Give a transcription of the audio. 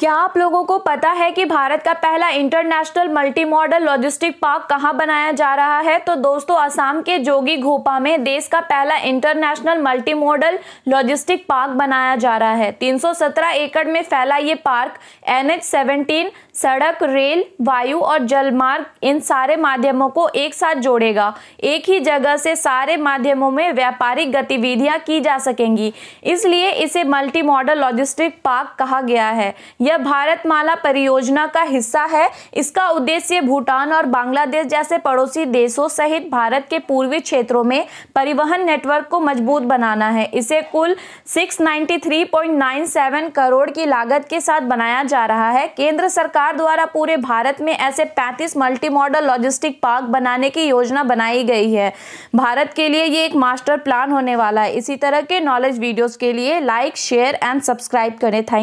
क्या आप लोगों को पता है कि भारत का पहला international multimodal logistic park कहाँ बनाया जा रहा है तो दोस्तों असम के जोगी घोपा में देश का पहला international multimodal logistic park बनाया जा रहा है 317 एकड़ में फैला ये पार्क एन एच सड़क रेल वायु और जलमार्ग इन सारे माध्यमों को एक साथ जोड़ेगा एक ही जगह से सारे माध्यमों में व्यापारिक गतिविधियां की जा सकेंगी इसलिए इसे मल्टी मॉडल लॉजिस्टिक पार्क कहा गया है यह भारत माला परियोजना का हिस्सा है इसका उद्देश्य भूटान और बांग्लादेश जैसे पड़ोसी देशों सहित भारत के पूर्वी क्षेत्रों में परिवहन नेटवर्क को मजबूत बनाना है इसे कुल 693.97 करोड़ की लागत के साथ बनाया जा रहा है केंद्र सरकार द्वारा पूरे भारत में ऐसे 35 मल्टी मॉडल लॉजिस्टिक पार्क बनाने की योजना बनाई गई है भारत के लिए ये एक मास्टर प्लान होने वाला है इसी तरह के नॉलेज वीडियोज़ के लिए लाइक शेयर एंड सब्सक्राइब करें थैंक